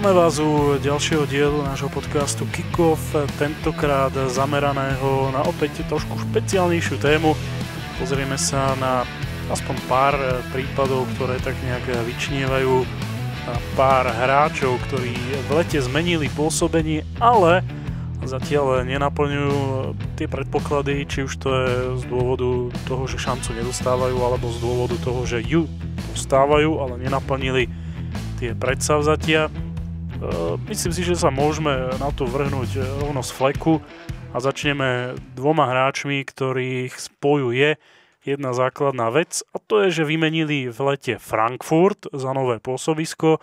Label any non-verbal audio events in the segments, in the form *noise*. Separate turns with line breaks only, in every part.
Vítame vás u ďalšieho dielu nášho podcastu Kickoff, tentokrát zameraného na opäť trošku špeciálnejšiu tému. Pozrieme sa na aspoň pár prípadov, ktoré tak nejak vyčnievajú pár hráčov, ktorí v lete zmenili pôsobenie, ale zatiaľ nenaplňujú tie predpoklady, či už to je z dôvodu toho, že šancu nedostávajú, alebo z dôvodu toho, že ju dostávajú, ale nenaplnili tie predsavzatia. Eh, myslím si, že sa môžeme na to vrhnúť eh, rovno z fleku a začneme dvoma hráčmi, ktorých spojuje jedna základná vec a to je, že vymenili v lete Frankfurt za nové pôsobisko.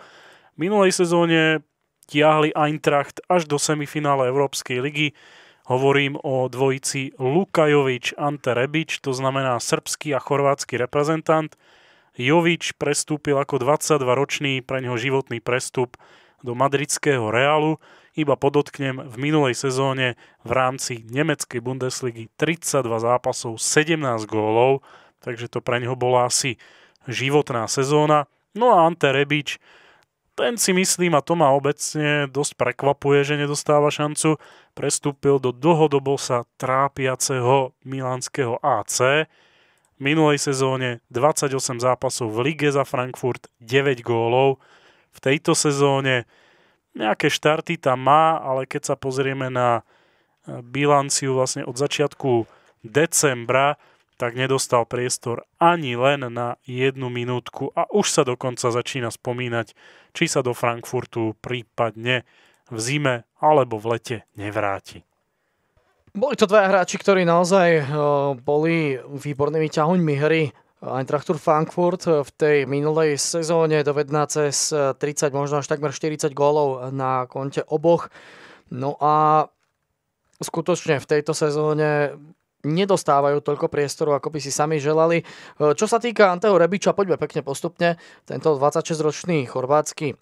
V minulej sezóne tiahli Eintracht až do semifinále Európskej ligy. Hovorím o dvojici Lukajovič Ante Rebič, to znamená srbský a chorvátsky reprezentant. Jovič prestúpil ako 22-ročný, pre neho životný prestup do madridského Realu. Iba podotknem, v minulej sezóne v rámci nemeckej Bundesligy 32 zápasov, 17 gólov, takže to pre neho bola asi životná sezóna. No a Ante Rebič, ten si myslím a to ma obecne dosť prekvapuje, že nedostáva šancu. Prestúpil do dlhodobo sa trápiaceho milánskeho AC. V minulej sezóne 28 zápasov v lige za Frankfurt, 9 gólov v tejto sezóne. Nejaké štarty tam má, ale keď sa pozrieme na e, bilanciu vlastne od začiatku decembra, tak nedostal priestor ani len na jednu minútku a už sa dokonca začína spomínať, či sa do Frankfurtu prípadne v zime alebo v lete nevráti.
Boli to dvaja hráči, ktorí naozaj e, boli výbornými ťahuňmi hry Eintrachtur Frankfurt eh, v tej minulej sezóne dovedná cez 30, eh, možno až takmer 40 gólov eh, na konte oboch. No a skutočne v tejto sezóne nedostávajú toľko priestoru, ako by si sami želali. Čo sa týka Anteho Rebiča, poďme pekne postupne. Tento 26-ročný chorvátsky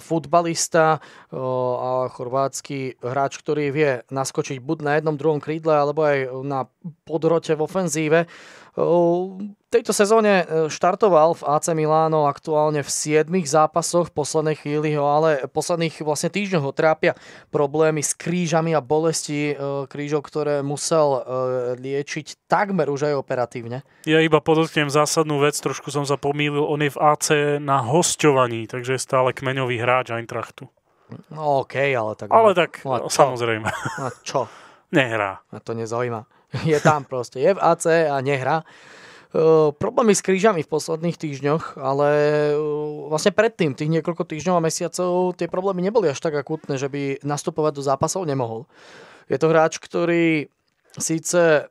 futbalista a chorvátsky hráč, ktorý vie naskočiť buď na jednom druhom krídle alebo aj na podrote v ofenzíve. Ehm, v tejto sezóne e, štartoval v AC Milano aktuálne v 7 zápasoch, v poslednej chvíli ho ale posledných vlastne týždňoch ho trápia problémy s krížami a bolesti e, krížov, ktoré musel e, liečiť takmer už aj operatívne.
Ja iba podotknem zásadnú vec, trošku som sa pomýlil, on je v AC na hostovaní, takže je stále kmeňový hráč Eintrachtu. No okej, okay, ale tak... Ale no, tak, no ale samozrejme. No a
čo? Nehrá. A to nezaujíma. *laughs* je tam proste, je v AC a nehra. Uh, problémy s krížami v posledných týždňoch, ale uh, vlastne predtým, tých niekoľko týždňov a mesiacov, tie problémy neboli až tak akutné, že by nastupovať do zápasov nemohol. Je to hráč, ktorý síce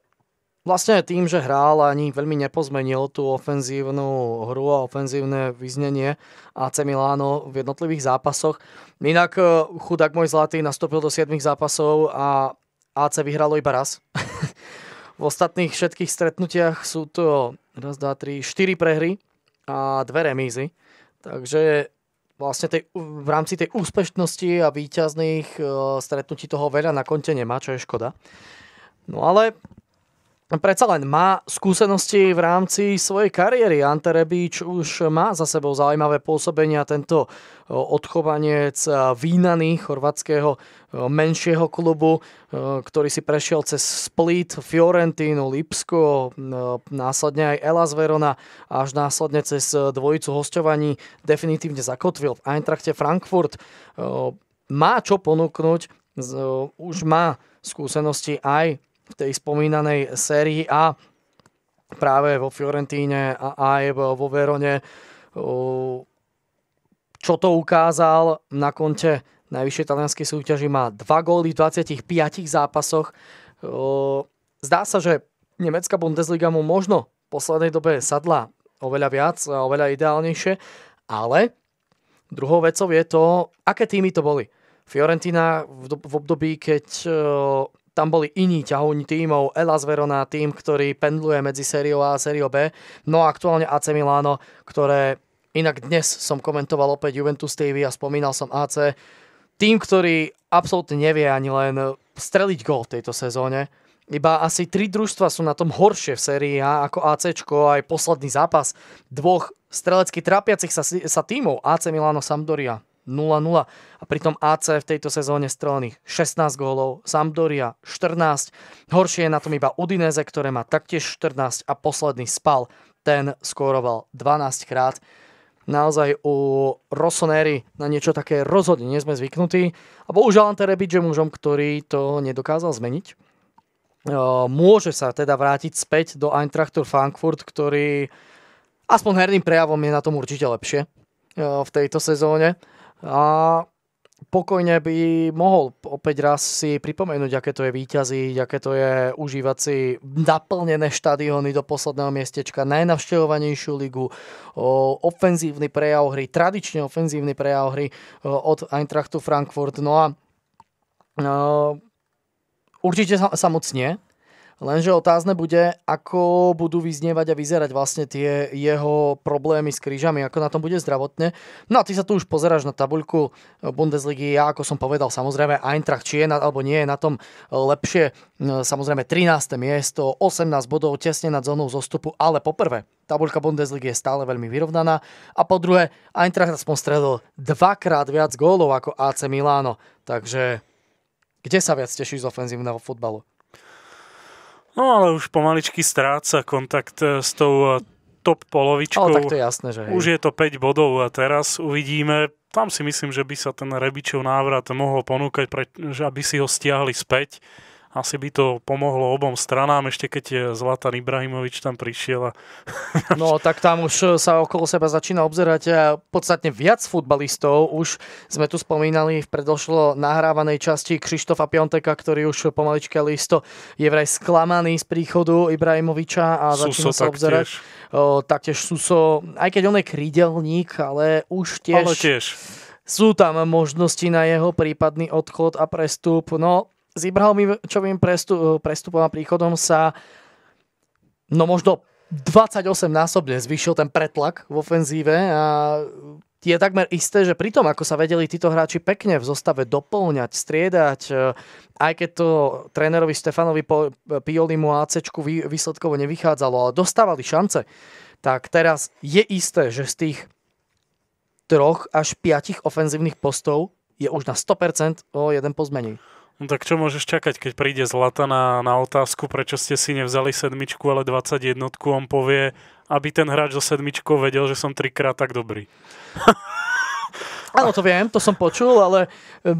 vlastne tým, že hral ani veľmi nepozmenil tú ofenzívnu hru a ofenzívne vyznenie AC Milano v jednotlivých zápasoch. Inak e, chudák môj zlatý nastúpil do 7 zápasov a AC vyhralo iba raz. *laughs* V ostatných všetkých stretnutiach sú to 1, 2, 3, 4 prehry a dve remízy. Takže vlastne tej, v rámci tej úspešnosti a výťazných e, stretnutí toho veľa na konte nemá, čo je škoda. No ale predsa len má skúsenosti v rámci svojej kariéry. Ante Rebič už má za sebou zaujímavé pôsobenia. Tento odchovanec Vínany, chorvatského menšieho klubu, ktorý si prešiel cez Split, Fiorentínu, Lipsko, následne aj Elas Verona, až následne cez e, dvojicu hostovaní definitívne zakotvil v Eintrachte Frankfurt. Má čo ponúknuť, už má skúsenosti aj v tej spomínanej sérii A práve vo Fiorentíne a aj vo Verone. Čo to ukázal na konte najvyššej talianskej súťaži má 2 góly v 25 zápasoch. Zdá sa, že nemecká Bundesliga mu možno v poslednej dobe sadla oveľa viac a oveľa ideálnejšie, ale druhou vecou je to, aké týmy to boli. Fiorentina v období, keď tam boli iní ťahovní tímov, Elas Verona, tým, ktorý pendluje medzi sériou A a sériou B, no a aktuálne AC Milano, ktoré inak dnes som komentoval opäť Juventus TV a spomínal som AC, tým, ktorý absolútne nevie ani len streliť gol v tejto sezóne. Iba asi tri družstva sú na tom horšie v sérii A ako AC, aj posledný zápas dvoch strelecky trápiacich sa, sa tímov AC Milano Sampdoria 0-0. A pritom AC v tejto sezóne strelených 16 gólov, Sampdoria 14, horšie je na tom iba Udinese, ktoré má taktiež 14 a posledný spal, ten skóroval 12 krát. Naozaj u Rossoneri na niečo také rozhodne nie sme zvyknutí. A bohužiaľ Ante byť je mužom, ktorý to nedokázal zmeniť. Môže sa teda vrátiť späť do Eintrachtu Frankfurt, ktorý aspoň herným prejavom je na tom určite lepšie v tejto sezóne. A pokojne by mohol opäť raz si pripomenúť, aké to je výťazí, aké to je užívať si naplnené štadióny do posledného miestečka, najnavštevovanejšiu ligu, ofenzívny prejav hry, tradične ofenzívny prejav hry od Eintrachtu Frankfurt. No a určite sa, sa moc nie, Lenže otázne bude, ako budú vyznievať a vyzerať vlastne tie jeho problémy s krížami, ako na tom bude zdravotne. No a ty sa tu už pozeráš na tabuľku Bundesligy. Ja, ako som povedal, samozrejme Eintracht, či je na, alebo nie je na tom lepšie. Samozrejme 13. miesto, 18 bodov, tesne nad zónou zostupu, ale poprvé, tabuľka Bundesligy je stále veľmi vyrovnaná. A po druhé, Eintracht aspoň stredol dvakrát viac gólov ako AC Milano. Takže kde sa viac tešíš z ofenzívneho futbalu?
No ale už pomaličky stráca kontakt eh, s tou eh, top polovičkou. Ale tak to je jasné, že hej. Už je to 5 bodov a teraz uvidíme. Tam si myslím, že by sa ten Rebičov návrat mohol ponúkať, pre, že aby si ho stiahli späť asi by to pomohlo obom stranám, ešte keď Zlatan Ibrahimovič tam prišiel. A...
No tak tam už e, sa okolo seba začína obzerať A podstatne viac futbalistov. Už sme tu spomínali v predošlo nahrávanej časti Krištofa Pionteka, ktorý už pomaličke listo je vraj sklamaný z príchodu Ibrahimoviča a Suso začína sa obzerať. Tiež. O, taktiež Suso, aj keď on je krídelník, ale už tiež... Ale tiež. Sú tam možnosti na jeho prípadný odchod a prestup. No, s Ibrahimovým prestup, e, prestupom a príchodom sa no možno 28 násobne zvyšil ten pretlak v ofenzíve a je takmer isté, že pri tom, ako sa vedeli títo hráči pekne v zostave doplňať, striedať, e, aj keď to trénerovi Stefanovi e, Pioli mu AC výsledkovo nevychádzalo, ale dostávali šance, tak teraz je isté, že z tých troch až piatich ofenzívnych postov je už na 100% o jeden post menej. No tak čo môžeš čakať,
keď príde Zlata na, na otázku, prečo ste si nevzali sedmičku, ale 21, on povie, aby ten hráč so sedmičkou vedel, že som trikrát tak dobrý. *laughs*
Áno, to viem, to som počul, ale eh,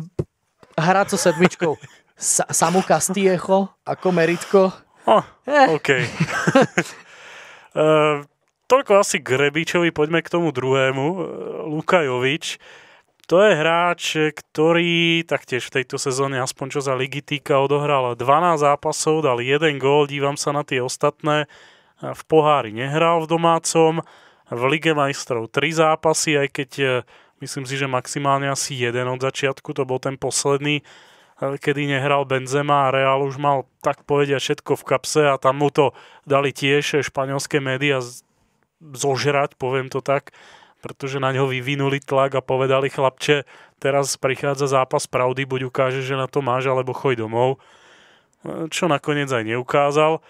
hrať so sedmičkou Sa- Samu Castiecho ako meritko. Oh, eh.
OK. uh, *laughs* toľko asi k Rebičovi, poďme k tomu druhému. Eh, Lukajovič. Jovič to je hráč, ktorý taktiež v tejto sezóne, aspoň čo za ligy týka, odohral 12 zápasov, dal jeden gól, dívam sa na tie ostatné. V pohári nehral v domácom, v Lige majstrov 3 zápasy, aj keď e, myslím si, že maximálne asi jeden od začiatku, to bol ten posledný, e, kedy nehral Benzema a Real už mal tak povedia všetko v kapse a tam mu to dali tiež španielské médiá zožrať, poviem to tak, pretože na ňo vyvinuli tlak a povedali chlapče, teraz prichádza zápas pravdy, buď ukáže, že na to máš, alebo choď domov. E, čo nakoniec aj neukázal.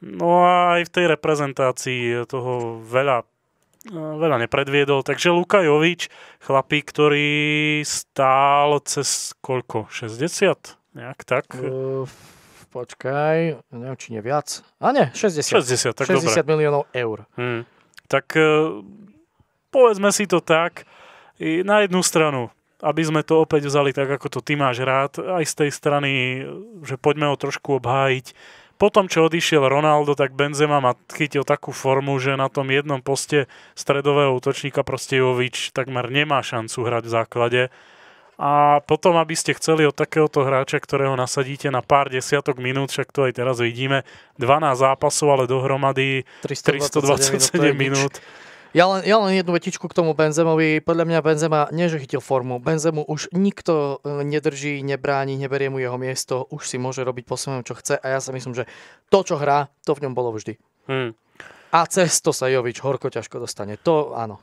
No a aj v tej reprezentácii toho veľa, e, veľa nepredviedol. Takže Luka Jovič, chlapík, ktorý stál cez koľko? 60? Nejak tak?
Uh, počkaj, neviem, či A ne, 60. 60, tak 60 dobre.
miliónov eur. Hmm. Tak povedzme si to tak, na jednu stranu, aby sme to opäť vzali tak, ako to ty máš rád, aj z tej strany, že poďme ho trošku obhájiť. Potom, čo odišiel Ronaldo, tak Benzema ma chytil takú formu, že na tom jednom poste stredového útočníka proste Jovič takmer nemá šancu hrať v základe. A potom, aby ste chceli od takéhoto hráča, ktorého nasadíte na pár desiatok minút, však to aj teraz vidíme, 12 zápasov, ale dohromady 327, 327 minút. minút
ja len, ja len jednu vetičku k tomu Benzemovi. Podľa mňa Benzema nie, že chytil formu. Benzemu už nikto e, nedrží, nebráni, neberie mu jeho miesto. Už si môže robiť po svojom, čo chce. A ja si myslím, že to, čo hrá, to v ňom bolo vždy. Hmm. A cez to sa Jovič horko ťažko dostane. To áno.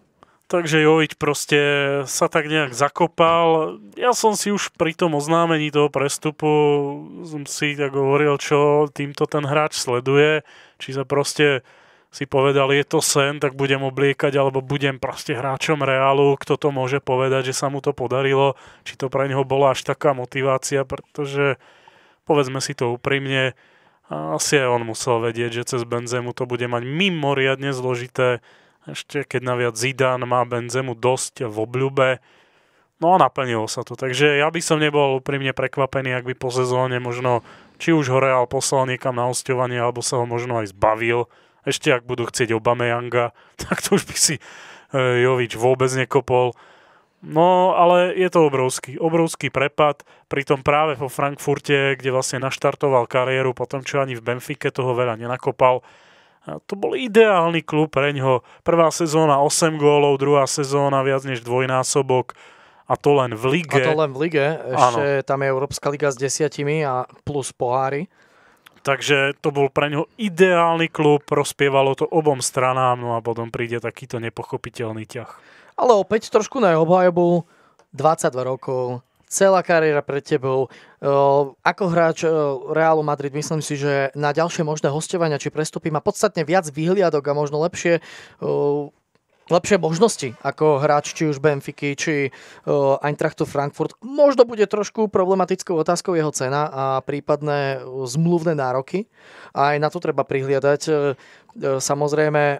Takže Jovič proste sa
tak nejak zakopal. Ja som si už pri tom oznámení toho prestupu som si tak hovoril, čo týmto ten hráč sleduje. Či sa proste si povedal, je to sen, tak budem obliekať alebo budem proste hráčom Reálu, kto to môže povedať, že sa mu to podarilo, či to pre neho bola až taká motivácia, pretože povedzme si to úprimne, asi aj on musel vedieť, že cez Benzemu to bude mať mimoriadne zložité, ešte keď naviac Zidane má Benzemu dosť v obľube. No a naplnilo sa to, takže ja by som nebol úprimne prekvapený, ak by po sezóne možno či už ho Real poslal niekam na osťovanie, alebo sa ho možno aj zbavil, ešte ak budú chcieť Obameyanga, *laughs* tak to už by si e, Jovič vôbec nekopol. No, ale je to obrovský, obrovský prepad, pritom práve po Frankfurte, kde vlastne naštartoval kariéru, potom čo ani v Benfike toho veľa nenakopal, to bol ideálny klub pre ňo. Prvá sezóna 8 gólov, druhá sezóna viac než dvojnásobok a to len v lige. A to len
v lige, ešte ano. tam je Európska liga s desiatimi a plus pohári. Takže to bol pre ňoho ideálny klub, prospievalo to obom
stranám, no a potom príde takýto nepochopiteľný ťah.
Ale opäť trošku na obhajobu, 22 rokov, celá kariéra pred tebou. E, ako hráč e, Realu Madrid myslím si, že na ďalšie možné hostovania či prestupy má podstatne viac výhliadok a možno lepšie e, lepšie možnosti ako hráč či už Benfiky, či uh, Eintrachtu Frankfurt. Možno bude trošku problematickou otázkou jeho cena a prípadné zmluvné nároky. Aj na to treba prihliadať. Uh, samozrejme, uh,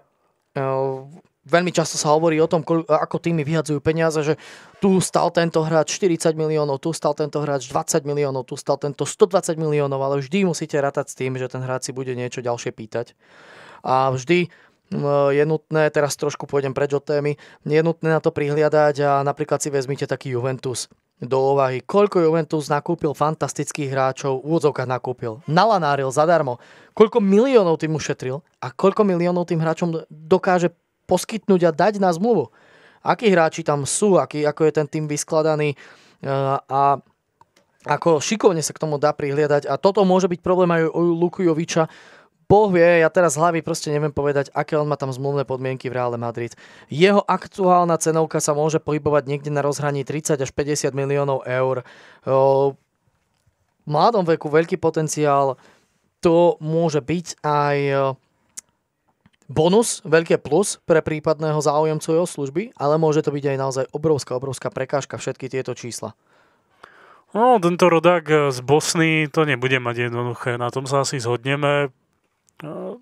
veľmi často sa hovorí o tom, ako týmy vyhadzujú peniaze, že tu stal tento hráč 40 miliónov, tu stal tento hráč 20 miliónov, tu stal tento 120 miliónov, ale vždy musíte ratať s tým, že ten hráč si bude niečo ďalšie pýtať. A vždy Hm, e, je nutné, teraz trošku pôjdem preč od témy, je nutné na to prihliadať a napríklad si vezmite taký Juventus do úvahy, koľko Juventus nakúpil fantastických hráčov, v úvodzovkách nakúpil, nalanáril zadarmo, koľko miliónov tým ušetril a koľko miliónov tým hráčom dokáže poskytnúť a dať na zmluvu. Akí hráči tam sú, aký, ako je ten tým vyskladaný e, a ako šikovne sa k tomu dá prihliadať a toto môže byť problém aj u Luku Joviča, Boh vie, ja teraz z hlavy proste neviem povedať, aké on má tam zmluvné podmienky v Reále Madrid. Jeho aktuálna cenovka sa môže pohybovať niekde na rozhraní 30 až 50 miliónov eur. V mladom veku veľký potenciál, to môže byť aj bonus, veľké plus pre prípadného záujemcu jeho služby, ale môže to byť aj naozaj obrovská, obrovská prekážka všetky tieto čísla.
No, tento rodák z Bosny to nebude mať jednoduché, na tom sa asi zhodneme. No,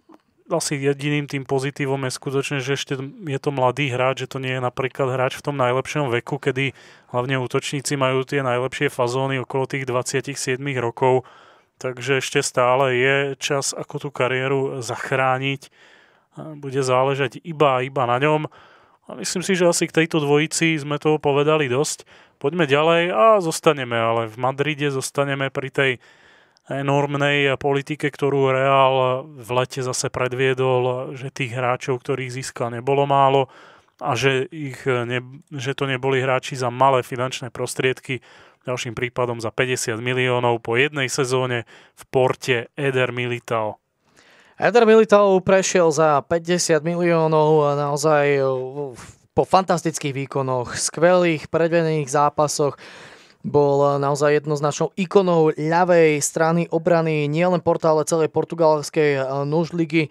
asi jediným
tým pozitívom je skutočne, že ešte je to mladý hráč, že to nie je napríklad hráč v tom najlepšom veku, kedy hlavne útočníci majú tie najlepšie fazóny okolo tých 27 rokov, takže ešte stále je čas, ako tú kariéru zachrániť. Bude záležať iba a iba na ňom. A myslím si, že asi k tejto dvojici sme toho povedali dosť. Poďme ďalej a zostaneme, ale v Madride zostaneme pri tej enormnej politike, ktorú Real v lete zase predviedol, že tých hráčov, ktorých získal, nebolo málo a že, ich ne, že to neboli hráči za malé finančné prostriedky, ďalším prípadom za 50 miliónov po jednej sezóne
v porte Eder Militao. Eder Militao prešiel za 50 miliónov a naozaj po fantastických výkonoch, skvelých predvedených zápasoch bol eh, naozaj jednoznačnou ikonou ľavej strany obrany nielen portále celej portugalskej eh, nožligy. Eh,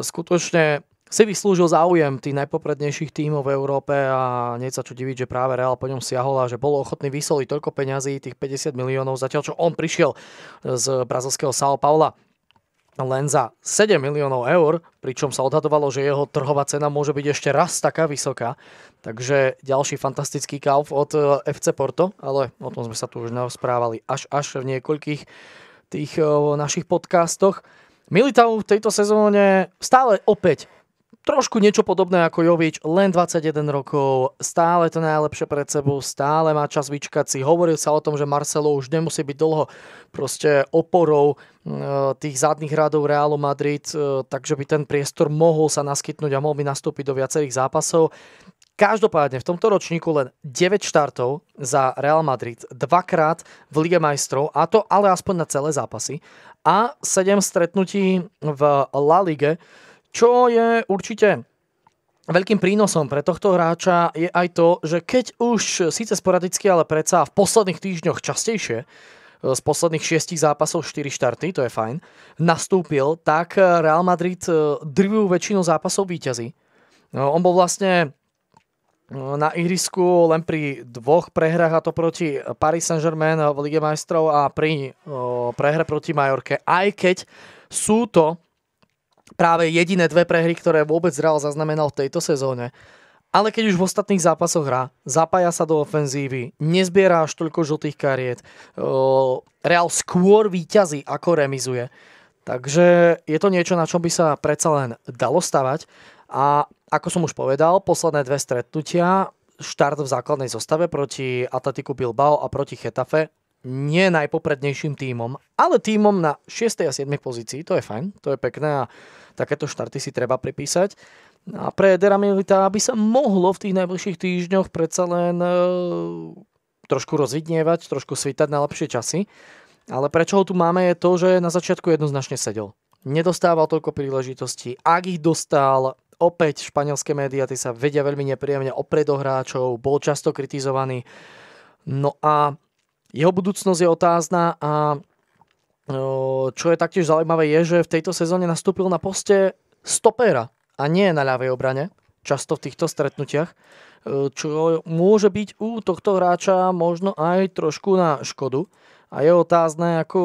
skutočne si vyslúžil záujem tých najpoprednejších tímov v Európe a nie sa čo diviť, že práve Real po ňom siahol a že bol ochotný vysoliť toľko peňazí, tých 50 miliónov, zatiaľ čo on prišiel z brazilského São Paula len za 7 miliónov eur, pričom sa odhadovalo, že jeho trhová cena môže byť ešte raz taká vysoká. Takže ďalší fantastický kauf od eh, FC Porto, ale o tom sme sa tu už rozprávali až až v niekoľkých tých eh, našich podcastoch. Militao v tejto sezóne stále opäť trošku niečo podobné ako Jovič, len 21 rokov, stále to najlepšie pred sebou, stále má čas vyčkať si. Hovoril sa o tom, že Marcelo už nemusí byť dlho proste oporou e, tých zadných radov Realu Madrid, e, takže by ten priestor mohol sa naskytnúť a mohol by nastúpiť do viacerých zápasov. Každopádne v tomto ročníku len 9 štartov za Real Madrid, dvakrát v Lige majstrov, a to ale aspoň na celé zápasy, a 7 stretnutí v La Lige čo je určite Veľkým prínosom pre tohto hráča je aj to, že keď už síce sporadicky, ale predsa v posledných týždňoch častejšie, eh, z posledných šiestich zápasov 4 štarty, to je fajn, nastúpil, tak eh, Real Madrid eh, drvujú väčšinu zápasov výťazí. No, on bol vlastne na ihrisku len pri dvoch prehrách, a to proti Paris Saint-Germain v Lige majstrov a pri prehre proti Majorke, aj keď sú to práve jediné dve prehry, ktoré vôbec Real zaznamenal v tejto sezóne. Ale keď už v ostatných zápasoch hrá, zapája sa do ofenzívy, nezbiera až toľko žltých kariet, Real skôr výťazí ako remizuje. Takže je to niečo, na čom by sa predsa len dalo stavať. A ako som už povedal, posledné dve stretnutia, štart v základnej zostave proti Atletiku Bilbao a proti Chetafe, nie najpoprednejším tímom, ale tímom na 6. a 7. pozícii, to je fajn, to je pekné a takéto štarty si treba pripísať. A pre Edera Milita, aby sa mohlo v tých najbližších týždňoch predsa len e, trošku rozvidnievať, trošku svítať na lepšie časy. Ale prečo ho tu máme je to, že na začiatku jednoznačne sedel. Nedostával toľko príležitostí. Ak ich dostal, opäť španielské médiá tie sa vedia veľmi nepríjemne oprieť do hráčov, bol často kritizovaný. No a jeho budúcnosť je otázna a čo je taktiež zaujímavé je, že v tejto sezóne nastúpil na poste stopéra a nie na ľavej obrane, často v týchto stretnutiach, čo môže byť u tohto hráča možno aj trošku na škodu a je otázne, ako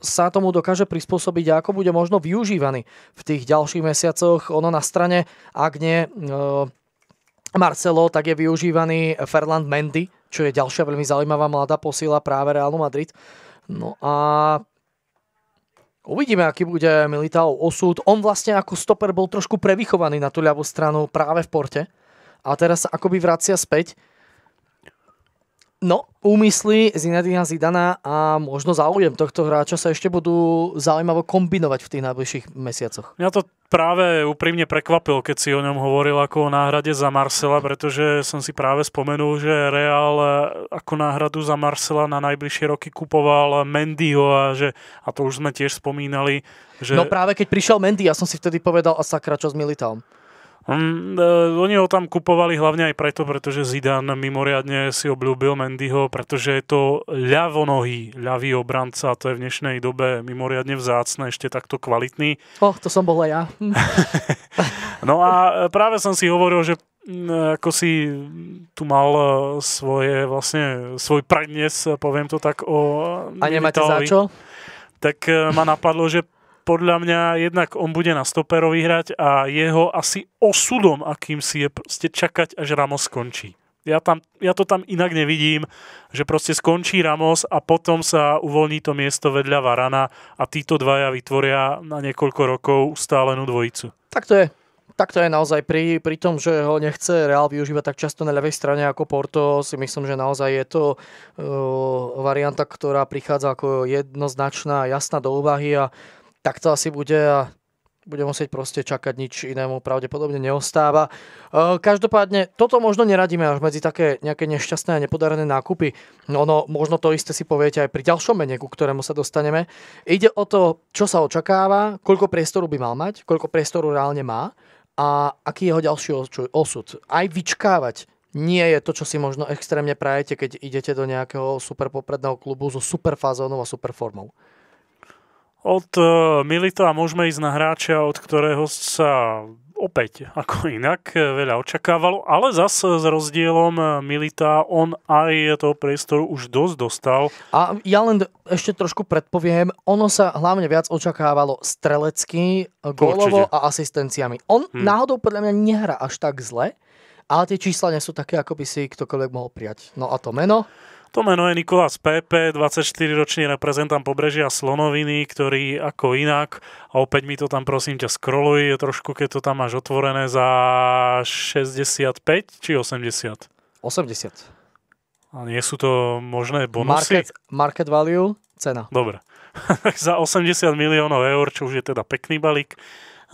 sa tomu dokáže prispôsobiť a ako bude možno využívaný v tých ďalších mesiacoch. Ono na strane, ak nie Marcelo, tak je využívaný Ferland Mendy, čo je ďalšia veľmi zaujímavá mladá posila práve Realu Madrid. No a Uvidíme, aký bude Militao osud. On vlastne ako stoper bol trošku prevychovaný na tú ľavú stranu práve v porte. A teraz sa akoby vracia späť No, úmysly Zinedina Zidana a možno záujem tohto hráča sa ešte budú zaujímavo kombinovať v tých najbližších mesiacoch.
Mňa to práve úprimne prekvapil, keď si o ňom hovoril ako o náhrade za Marcela, pretože som si práve spomenul, že Real eh, ako náhradu za Marcela na najbližšie roky kupoval Mendyho a, že, a to už sme tiež spomínali. Že... No práve
keď prišiel Mendy, ja som si vtedy povedal a sakra, čo s Militaom.
Hm, e, oni ho tam kupovali hlavne aj preto, pretože Zidane mimoriadne si obľúbil Mendyho, pretože je to ľavonohý, ľavý obranca, to je v dnešnej dobe mimoriadne vzácne, ešte takto kvalitný.
Oh, to som bola ja. Hm. *laughs*
no a práve som si hovoril, že hm, ako si tu mal e, svoje vlastne svoj prednes, poviem to tak o A nemáte za čo? Tak e, ma napadlo, že podľa mňa jednak on bude na stoperovi hrať a jeho asi osudom akým si je proste čakať, až Ramos skončí. Ja, tam, ja to tam inak nevidím, že proste skončí Ramos a potom sa uvoľní to miesto vedľa Varana a títo dvaja vytvoria na niekoľko rokov ustálenú dvojicu.
Tak to je. Tak to je naozaj pri, pri tom, že ho nechce Real využívať tak často na ľavej strane ako Porto, si myslím, že naozaj je to uh, varianta, ktorá prichádza ako jednoznačná, jasná do úvahy a tak to asi bude a bude musieť proste čakať, nič inému pravdepodobne neostáva. Každopádne, toto možno neradíme až medzi také nejaké nešťastné a nepodarené nákupy. No, no, možno to isté si poviete aj pri ďalšom mene, ku ktorému sa dostaneme. Ide o to, čo sa očakáva, koľko priestoru by mal mať, koľko priestoru reálne má a aký je jeho ďalší osud. Aj vyčkávať nie je to, čo si možno extrémne prajete, keď idete do nejakého super popredného klubu so super fazónou a super formou.
Od e, Milita môžeme ísť na hráča, od ktorého sa opäť ako inak e, veľa očakávalo, ale zase s rozdielom e, Milita on
aj toho priestoru už dosť dostal. A ja len ešte trošku predpoviem, ono sa hlavne viac očakávalo strelecky, golovo a asistenciami. On hmm. náhodou podľa mňa nehrá až tak zle, ale tie čísla nie sú také, ako by si ktokoľvek mohol prijať. No a to meno?
To meno je Nikolás Pepe, 24-ročný reprezentant pobrežia Slonoviny, ktorý ako inak, a opäť mi to tam prosím ťa scrolluj, je trošku, keď to tam máš otvorené za 65 či 80? 80.
A nie sú to možné bonusy? Market, market value, cena. Dobre. *laughs*
za 80 miliónov eur, čo už je teda pekný balík,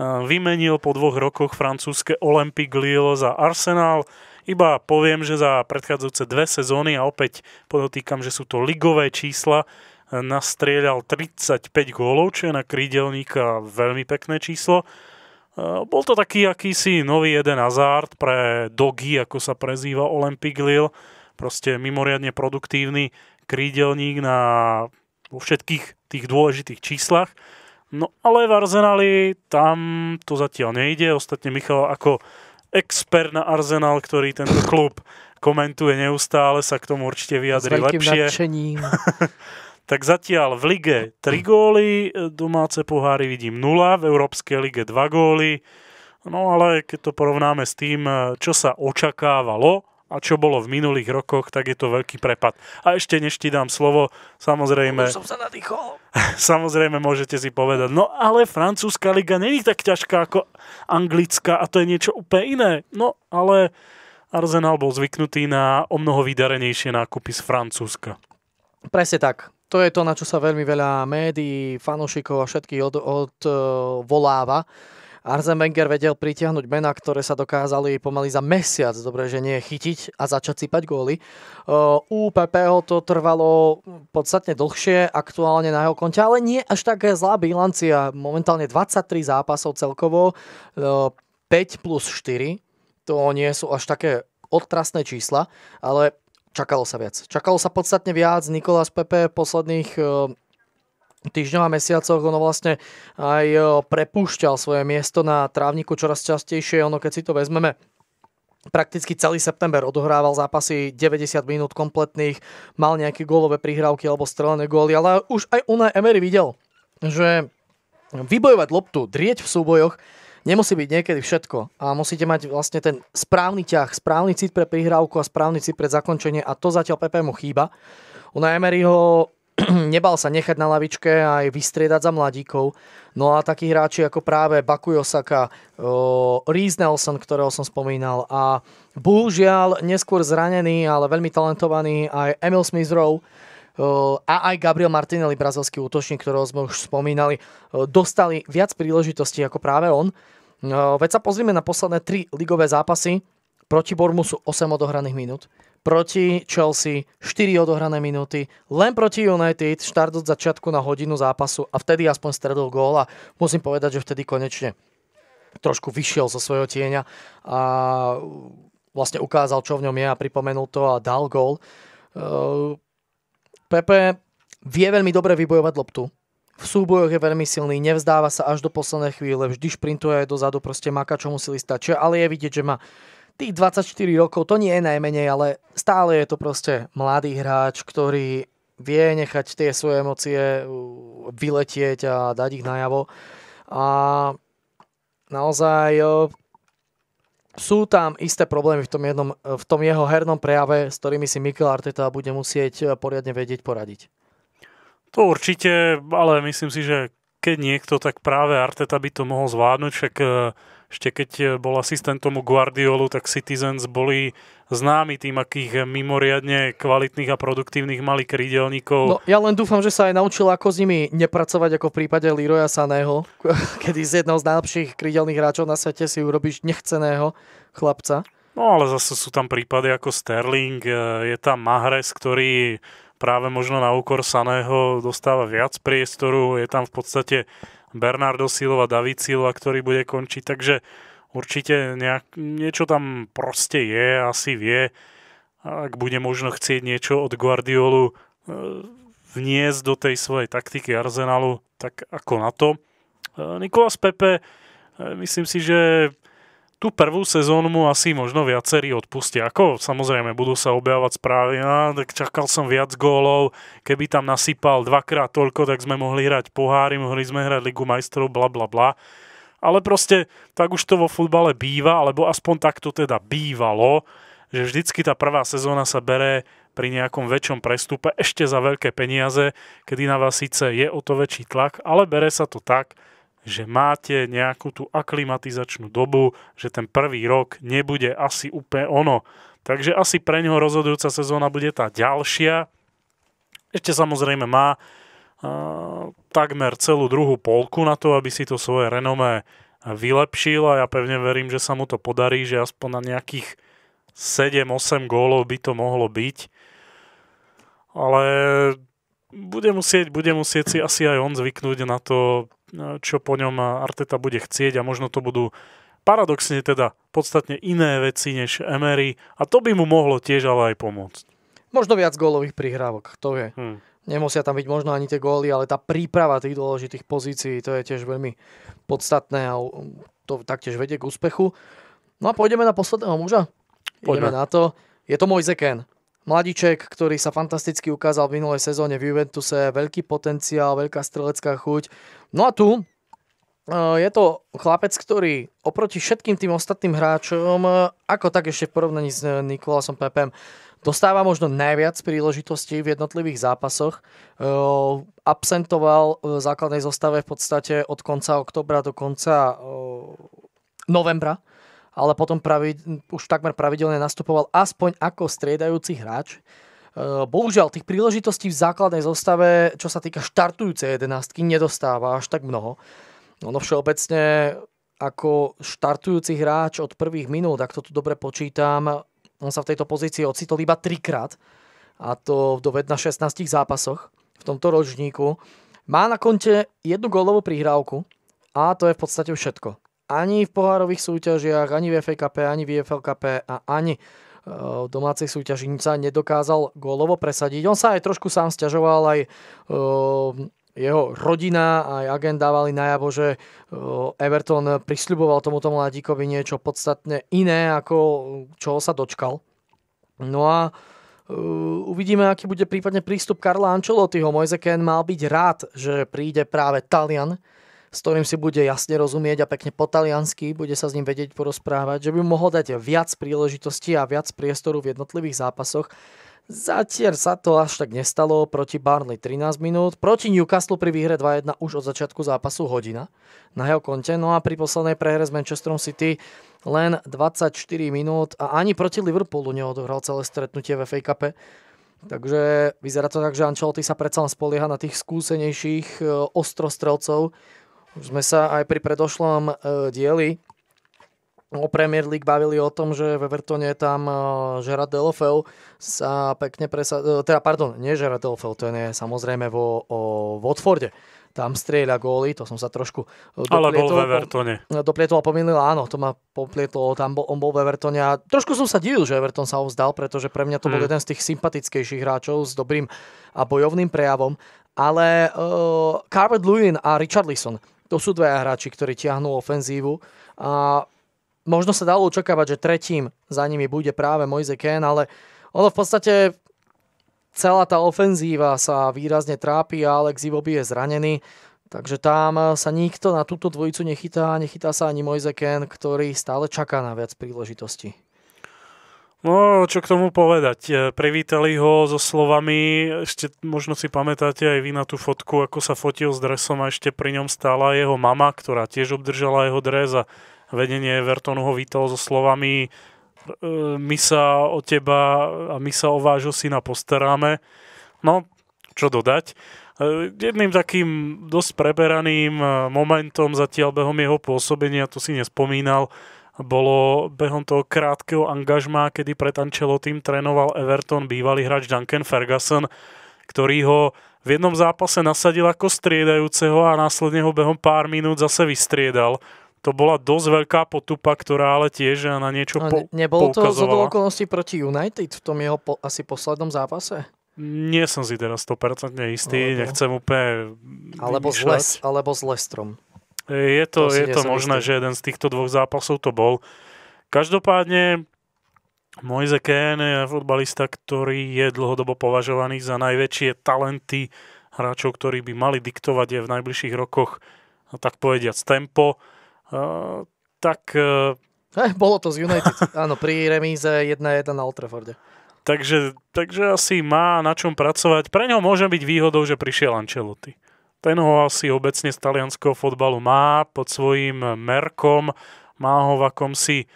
vymenil po dvoch rokoch francúzske Olympique Lille za Arsenal. Iba poviem, že za predchádzajúce dve sezóny, a opäť podotýkam, že sú to ligové čísla, nastrieľal 35 gólov, čo je na krídelníka veľmi pekné číslo. E, bol to taký akýsi nový jeden azárt pre Dogi, ako sa prezýva Olympic Lille. Proste mimoriadne produktívny krídelník na vo všetkých tých dôležitých číslach. No ale v Arsenali tam to zatiaľ nejde. Ostatne Michal ako expert na Arsenal, ktorý tento klub komentuje neustále, sa k tomu určite vyjadri lepšie. nadšením. *laughs* tak zatiaľ v lige 3 góly, domáce poháry vidím 0, v Európskej lige 2 góly. No ale keď to porovnáme s tým, čo sa očakávalo a čo bolo v minulých rokoch, tak je to veľký prepad. A ešte než ti dám slovo, samozrejme... Už som sa
nadýchol.
*laughs* Samozrejme môžete si povedať, no ale francúzska liga není tak ťažká ako anglická a to je niečo úplne iné. No ale Arsenal bol zvyknutý na o mnoho vydarenejšie nákupy z Francúzska.
Presne tak. To je to, na čo sa veľmi veľa médií, fanúšikov a všetkých od, odvoláva. Od, eh, Arzen Wenger vedel pritiahnuť mená, ktoré sa dokázali pomaly za mesiac, dobre, že nie, chytiť a začať sypať góly. U PPO to trvalo podstatne dlhšie, aktuálne na jeho konte, ale nie až tak zlá bilancia. Momentálne 23 zápasov celkovo, 5 plus 4, to nie sú až také odtrasné čísla, ale čakalo sa viac. Čakalo sa podstatne viac, Nikolás Pepe posledných týždňov a mesiacoch ono vlastne aj e, prepúšťal svoje miesto na trávniku čoraz častejšie. Ono, keď si to vezmeme, prakticky celý september odohrával zápasy 90 minút kompletných, mal nejaké gólové prihrávky alebo strelené góly, ale už aj Unai Emery videl, že vybojovať loptu, drieť v súbojoch, nemusí byť niekedy všetko a musíte mať vlastne ten správny ťah, správny cit pre prihrávku a správny cit pre zakončenie a to zatiaľ Pepe mu chýba. Unai Emery ho *clears throat* nebal sa nechať na lavičke a aj vystriedať za mladíkov. No a takí hráči ako práve Bakuyosaka, Reese Nelson, ktorého som spomínal a bohužiaľ neskôr zranený, ale veľmi talentovaný aj Emil Smith Rowe, a aj Gabriel Martinelli, brazilský útočník, ktorého sme už spomínali, dostali viac príležitostí ako práve on. Veď sa pozrieme na posledné tri ligové zápasy. Proti bormu sú 8 odohraných minút proti Chelsea, 4 odohrané minúty, len proti United, štart od začiatku na hodinu zápasu a vtedy aspoň stredol gól a musím povedať, že vtedy konečne trošku vyšiel zo svojho tieňa a vlastne ukázal, čo v ňom je a pripomenul to a dal gól. Ehm, Pepe vie veľmi dobre vybojovať loptu. V súbojoch je veľmi silný, nevzdáva sa až do poslednej chvíle, vždy šprintuje aj dozadu, proste maka, čo musí stať. čo, ale je vidieť, že má tých 24 rokov, to nie je najmenej, ale stále je to proste mladý hráč, ktorý vie nechať tie svoje emócie vyletieť a dať ich najavo. A naozaj sú tam isté problémy v tom, jednom, v tom jeho hernom prejave, s ktorými si Mikel Arteta bude musieť e, poriadne vedieť poradiť.
To určite, ale myslím si, že keď niekto, tak práve Arteta by to mohol zvládnuť, však e, ešte keď e, bol asistentom u Guardiolu, tak Citizens boli známi tým, akých mimoriadne kvalitných a produktívnych mali krídelníkov. No,
ja len dúfam, že sa aj naučil, ako s nimi nepracovať, ako v prípade Leroya Saného, *laughs* kedy z jedného z najlepších krídelných hráčov na svete si urobíš nechceného chlapca.
No ale zase sú tam prípady ako Sterling, e, je tam Mahrez, ktorý práve možno na úkor Saného dostáva viac priestoru, je tam v podstate Bernardo Silva, David Silva, ktorý bude končiť, takže určite nejak, niečo tam proste je, asi vie, ak bude možno chcieť niečo od Guardiolu e, vniesť do tej svojej taktiky Arsenalu, tak ako na to. E, Nikolas Pepe, e, myslím si, že Tú prvú sezónu mu asi možno viacerí odpustia. Ako samozrejme budú sa objavovať správy, a, tak čakal som viac gólov, keby tam nasypal dvakrát toľko, tak sme mohli hrať pohári, mohli sme hrať Ligu majstrov, bla bla bla. Ale proste tak už to vo futbale býva, alebo aspoň tak to teda bývalo, že vždycky tá prvá sezóna sa bere pri nejakom väčšom prestupe ešte za veľké peniaze, kedy na vás síce je o to väčší tlak, ale bere sa to tak, že máte nejakú tú aklimatizačnú dobu, že ten prvý rok nebude asi úplne ono. Takže asi pre neho rozhodujúca sezóna bude tá ďalšia. Ešte samozrejme má uh, takmer celú druhú polku na to, aby si to svoje renomé vylepšil a ja pevne verím, že sa mu to podarí, že aspoň na nejakých 7-8 gólov by to mohlo byť. Ale bude musieť, bude musieť si asi aj on zvyknúť na to E, čo po ňom Arteta bude chcieť a možno to budú paradoxne teda podstatne iné veci než Emery a to by mu mohlo tiež ale aj pomôcť.
Možno viac gólových prihrávok, to je. Hmm. Nemusia tam byť možno ani tie góly, ale tá príprava tých dôležitých pozícií, to je tiež veľmi podstatné a to taktiež vedie k úspechu. No a pôjdeme na posledného muža. Poďme. Ideme na to. Je to môj Zeken. Mladíček, ktorý sa fantasticky ukázal v minulej sezóne v Juventuse, veľký potenciál, veľká strelecká chuť. No a tu e, je to chlapec, ktorý oproti všetkým tým ostatným hráčom, ako tak ešte v porovnaní s Nikolasom Pepem, dostáva možno najviac príležitostí v jednotlivých zápasoch. E, absentoval v základnej zostave v podstate od konca oktobra do konca e, novembra ale potom pravi, už takmer pravidelne nastupoval aspoň ako striedajúci hráč. E, bohužiaľ, tých príležitostí v základnej zostave, čo sa týka štartujúcej jedenástky, nedostáva až tak mnoho. Ono všeobecne ako štartujúci hráč od prvých minút, ak to tu dobre počítam, on sa v tejto pozícii ocitol iba trikrát a to do na 16 zápasoch v tomto ročníku. Má na konte jednu golovú prihrávku a to je v podstate všetko ani v pohárových súťažiach, ani v FKP, ani v FLKP a ani e, v domácej súťaži sa nedokázal gólovo presadiť. On sa aj trošku sám stiažoval, aj e, jeho rodina, aj agent dávali najavo, že e, Everton prisľuboval tomuto mladíkovi niečo podstatne iné, ako čo sa dočkal. No a uvidíme, aký bude prípadne prístup Karla Ancelottiho. Moise Ken mal byť rád, že príde práve Talian, s ktorým si bude jasne rozumieť a pekne po taliansky bude sa s ním vedieť porozprávať, že by mohol dať viac príležitostí a viac priestoru v jednotlivých zápasoch. Zatiaľ sa to až tak nestalo, proti Barnley 13 minút, proti Newcastle pri výhre 2-1 už od začiatku zápasu hodina na jeho konte, no a pri poslednej prehre s Manchesterom City len 24 minút a ani proti Liverpoolu neodohral celé stretnutie v FA Cup. Takže vyzerá to tak, že Ancelotti sa predsa len spolieha na tých skúsenejších e, ostrostrelcov, už sme sa aj pri predošlom e, dieli o Premier League bavili o tom, že ve Vertone tam e, Gerard Delofeu sa pekne presadil, e, teda pardon, nie Gerard Delofeu, to je samozrejme vo o Watforde. Tam strieľa góly, to som sa trošku doplietol. Ale bol ve Vertone. Doplietol a no, pomýlil, áno, to ma poplietol, tam bol, on bol ve Vertone a trošku som sa divil, že Everton sa ho vzdal, pretože pre mňa to bol hmm. jeden z tých sympatickejších hráčov s dobrým a bojovným prejavom, ale uh, Carver Lewin a Richard Lisson to sú dvaja hráči, ktorí ťahnú ofenzívu a možno sa dalo očakávať, že tretím za nimi bude práve Moise Ken, ale ono v podstate celá tá ofenzíva sa výrazne trápi a Alex Ivoby je zranený, takže tam sa nikto na túto dvojicu nechytá, nechytá sa ani Moise Ken, ktorý stále čaká na viac príležitosti.
No, čo k tomu povedať. E, privítali ho so slovami, ešte možno si pamätáte aj vy na tú fotku, ako sa fotil s dresom a ešte pri ňom stála jeho mama, ktorá tiež obdržala jeho dres a vedenie Evertonu ho vítalo so slovami e, my sa o teba a my sa o vášho syna postaráme. No, čo dodať. E, jedným takým dosť preberaným momentom zatiaľ behom jeho pôsobenia, to si nespomínal, bolo behom toho krátkeho angažma, kedy pred Ancelotým trénoval Everton bývalý hráč Duncan Ferguson, ktorý ho v jednom zápase nasadil ako striedajúceho a následne ho behom pár minút zase vystriedal to bola dosť veľká potupa, ktorá ale tiež na niečo no, po, Nebolo to z
okolností proti United v tom jeho po, asi poslednom zápase?
Nie som si teraz 100% istý, nechcem úplne... Alebo vymýšľať. s, Les,
alebo s Lestrom.
Je to, to je to možné, že jeden z týchto dvoch zápasov to bol. Každopádne Moise Kén je futbalista, ktorý je dlhodobo považovaný za najväčšie talenty hráčov, ktorí by mali diktovať je v najbližších rokoch, no tak povediac, tempo. Uh, tak... Uh... *laughs* Eh, bolo
to z United, áno, pri remíze 1-1 na Old Trafforde.
Takže, takže asi má na čom pracovať. Pre ňo môže byť výhodou, že prišiel Ancelotti. Ten ho asi obecne z talianského fotbalu má pod svojím merkom, má ho v akomsi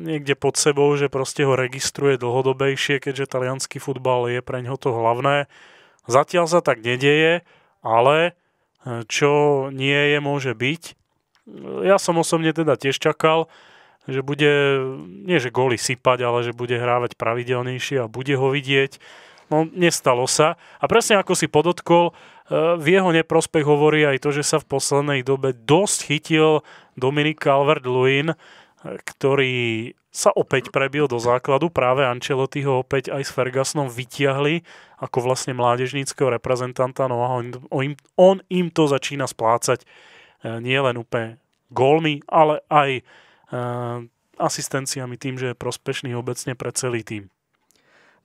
niekde pod sebou, že proste ho registruje dlhodobejšie, keďže talianský futbal je pre ňo to hlavné. Zatiaľ sa tak nedeje, ale e, čo nie je, môže byť. Ja som osobne teda tiež čakal, že bude, nie že góly sypať, ale že bude hrávať pravidelnejšie a bude ho vidieť. No, nestalo sa. A presne ako si podotkol, v jeho neprospech hovorí aj to, že sa v poslednej dobe dosť chytil Dominik Calvert-Lewin, ktorý sa opäť prebil do základu. Práve Ancelotti ho opäť aj s Fergusonom vytiahli ako vlastne mládežníckého reprezentanta. No a on, on, on im to začína splácať eh, nielen úplne gólmi, ale aj eh, asistenciami tým, že je prospešný obecne pre celý tým.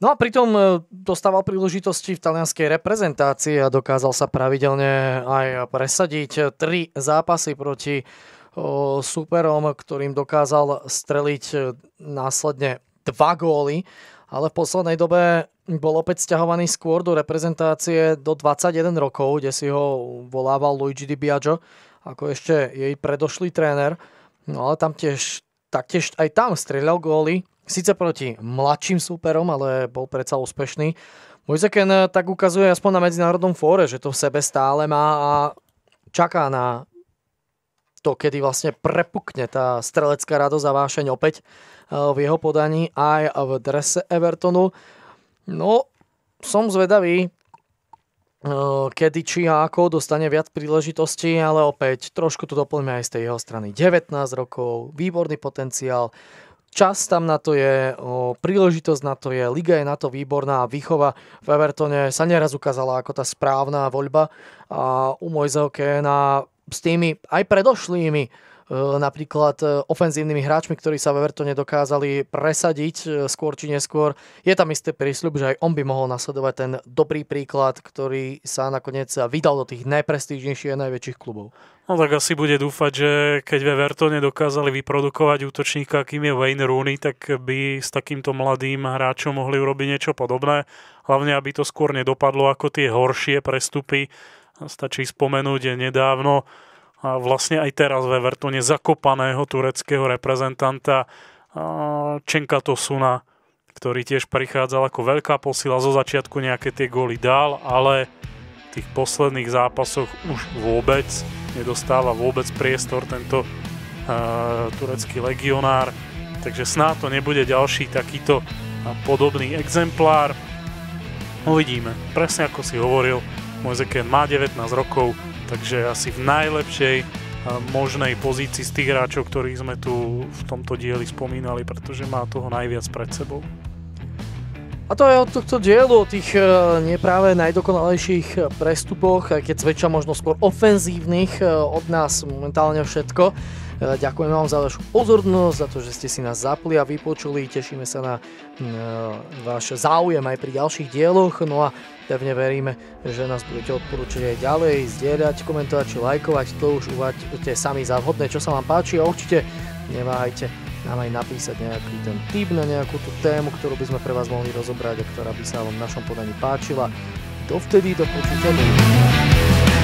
No a pritom e, dostával príležitosti v talianskej reprezentácii a dokázal sa pravidelne aj presadiť. Tri zápasy proti e, superom, ktorým dokázal streliť e, následne dva góly, ale v poslednej dobe bol opäť sťahovaný skôr do reprezentácie do 21 rokov, kde si ho volával Luigi Di Biagio, ako ešte jej predošlý tréner. No ale tam tiež, taktiež aj tam strieľal góly, Sice proti mladším súperom, ale bol predsa úspešný. Mojzeken eh, tak ukazuje aspoň na medzinárodnom fóre, že to v sebe stále má a čaká na to, kedy vlastne prepukne tá strelecká radosť a vášeň opäť eh, v jeho podaní aj v drese Evertonu. No, som zvedavý, eh, kedy či ako dostane viac príležitostí, ale opäť trošku to doplňme aj z tej jeho strany. 19 rokov, výborný potenciál, Čas tam na to je, príležitosť na to je, liga je na to výborná, výchova v Evertone sa neraz ukázala ako tá správna voľba a u Mojzeho Kéna s tými aj predošlými E, napríklad e, ofenzívnymi hráčmi, ktorí sa v Evertone dokázali presadiť e, skôr či neskôr. Je tam istý prísľub, že aj on by mohol nasledovať ten dobrý príklad, ktorý sa nakoniec vydal do tých najprestížnejších a najväčších klubov.
No tak asi bude dúfať, že keď ve Evertone dokázali vyprodukovať útočníka, akým je Wayne Rooney, tak by s takýmto mladým hráčom mohli urobiť niečo podobné. Hlavne, aby to skôr nedopadlo ako tie horšie prestupy. Stačí spomenúť nedávno vlastne aj teraz ve Evertone zakopaného tureckého reprezentanta Čenka Tosuna, ktorý tiež prichádzal ako veľká posila, zo začiatku nejaké tie góly dal, ale v tých posledných zápasoch už vôbec nedostáva vôbec priestor tento turecký legionár, takže snáď to nebude ďalší takýto podobný exemplár. Uvidíme. Presne ako si hovoril, Mojzeken má 19 rokov, takže asi v najlepšej eh, možnej pozícii z tých hráčov, ktorých sme tu v tomto dieli spomínali, pretože má toho najviac pred sebou.
A to je od tohto dielu, o tých eh, nepráve najdokonalejších eh, prestupoch, keď zväčša možno skôr ofenzívnych od nás momentálne všetko. Ďakujem vám za vašu pozornosť, za to, že ste si nás zapli a vypočuli. Tešíme sa na mm, váš záujem aj pri ďalších dieloch. No a Pevne veríme, že nás budete odporúčať aj ďalej, zdieľať, komentovať či lajkovať, to už uvaďte sami za vhodné, čo sa vám páči a určite neváhajte nám aj napísať nejaký ten tip na nejakú tú tému, ktorú by sme pre vás mohli rozobrať a ktorá by sa vám v našom podaní páčila. Dovtedy do počutia.